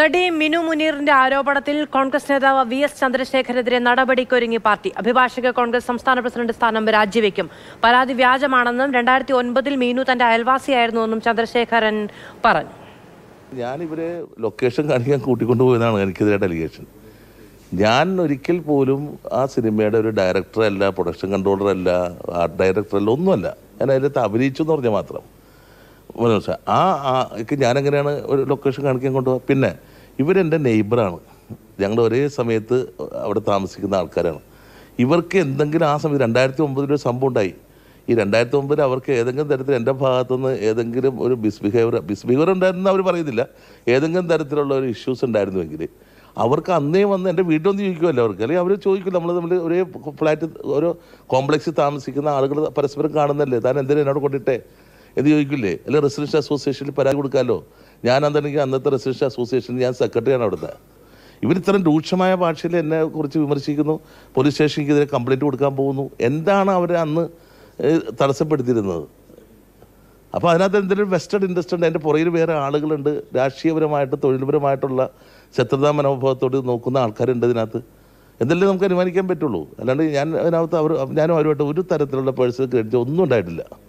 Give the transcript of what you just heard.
നടി മിനു മുനീറിന്റെ ആരോപണത്തിൽ കോൺഗ്രസ് നേതാവ് വി എസ് ചന്ദ്രശേഖരെതിരെ നടപടിക്കൊരുങ്ങി പാർട്ടി അഭിഭാഷക കോൺഗ്രസ് സംസ്ഥാന പ്രസിഡന്റ് സ്ഥാനം രാജിവെക്കും പരാതി വ്യാജമാണെന്നും രണ്ടായിരത്തി ഒൻപതിൽ മീനു തന്റെ അയൽവാസിയായിരുന്നുവെന്നും ചന്ദ്രശേഖരൻ പറഞ്ഞു ഞാൻ ഇവരെ ലൊക്കേഷൻ കാണിക്കാൻ കൂട്ടിക്കൊണ്ടുപോയതാണ് എനിക്കെതിരെ ഡെലിഗേഷൻ ഞാൻ ഒരിക്കൽ പോലും ആ സിനിമയുടെ ഒരു ഡയറക്ടറല്ല പ്രൊഡക്ഷൻ കൺട്രോളറല്ല ആർട്ട് ഡയറക്ടറല്ല ഒന്നുമല്ല ഞാൻ അതിലത്തെ അഭിനയിച്ചു എന്ന് പറഞ്ഞാൽ മാത്രം മനസ്സിലാ ആ ആ ഞാനെങ്ങനെയാണ് ഒരു ലൊക്കേഷൻ കാണിക്കാൻ കൊണ്ടുപോകുക പിന്നെ ഇവരെൻ്റെ നെയ്ബറാണ് ഞങ്ങൾ ഒരേ സമയത്ത് അവിടെ താമസിക്കുന്ന ആൾക്കാരാണ് ഇവർക്ക് എന്തെങ്കിലും ആ സമയത്ത് രണ്ടായിരത്തി ഒമ്പതിൽ ഒരു സംഭവം ഉണ്ടായി ഈ രണ്ടായിരത്തി ഒമ്പതിൽ അവർക്ക് ഏതെങ്കിലും തരത്തിൽ എൻ്റെ ഭാഗത്തുനിന്ന് ഏതെങ്കിലും ഒരു മിസ്ബിഹേവിയർ മിസ്ബിഹേവിയർ ഉണ്ടായിരുന്നു അവർ പറയുന്നില്ല ഏതെങ്കിലും തരത്തിലുള്ള ഒരു ഇഷ്യൂസ് ഉണ്ടായിരുന്നുവെങ്കിൽ അവർക്ക് അന്നേ വന്ന് എൻ്റെ ഒന്ന് ചോദിക്കുമല്ലോ അവർക്ക് അല്ലെങ്കിൽ അവർ ചോദിക്കില്ല നമ്മൾ നമ്മൾ ഒരേ ഫ്ലാറ്റ് ഓരോ കോംപ്ലക്സിൽ താമസിക്കുന്ന ആളുകൾ പരസ്പരം കാണുന്നല്ലേ താൻ എന്തിനും എന്നോട് കൊണ്ടിട്ടേ എന്ന് ചോദിക്കില്ലേ അല്ലെ റെസിഡൻഷ്യൽ അസോസിയേഷനിൽ പരാതി കൊടുക്കാമല്ലോ ഞാൻ അന്നെനിക്ക് അന്നത്തെ റെസിഡൻഷ്യൽ അസോസിയേഷനിൽ ഞാൻ സെക്രട്ടറിയാണ് അവിടുത്തെ ഇവരിത്തരം രൂക്ഷമായ ഭാഷയിൽ എന്നെ കുറിച്ച് വിമർശിക്കുന്നു പോലീസ് സ്റ്റേഷനിക്കെതിരെ എതിരെ കംപ്ലൈൻറ്റ് കൊടുക്കാൻ പോകുന്നു എന്താണ് അവർ അന്ന് തടസ്സപ്പെടുത്തിയിരുന്നത് അപ്പോൾ അതിനകത്ത് എന്തെങ്കിലും വെസ്റ്റഡ് ഇൻട്രസ്റ്റ് ഉണ്ട് എൻ്റെ പുറകിൽ വേറെ ആളുകളുണ്ട് രാഷ്ട്രീയപരമായിട്ട് തൊഴിൽപരമായിട്ടുള്ള ശത്രുതാ മനോഭാവത്തോട് നോക്കുന്ന ആൾക്കാരുണ്ട് ഇതിനകത്ത് എന്തെല്ലാം നമുക്ക് അനുമാനിക്കാൻ പറ്റുള്ളൂ അല്ലാണ്ട് ഞാൻ അതിനകത്ത് അവർ ഞാനും അവരുമായിട്ട് ഒരു തരത്തിലുള്ള പേഴ്സണൽ ക്രെഡിറ്റ് ഒന്നും ഉണ്ടായിട്ടില്ല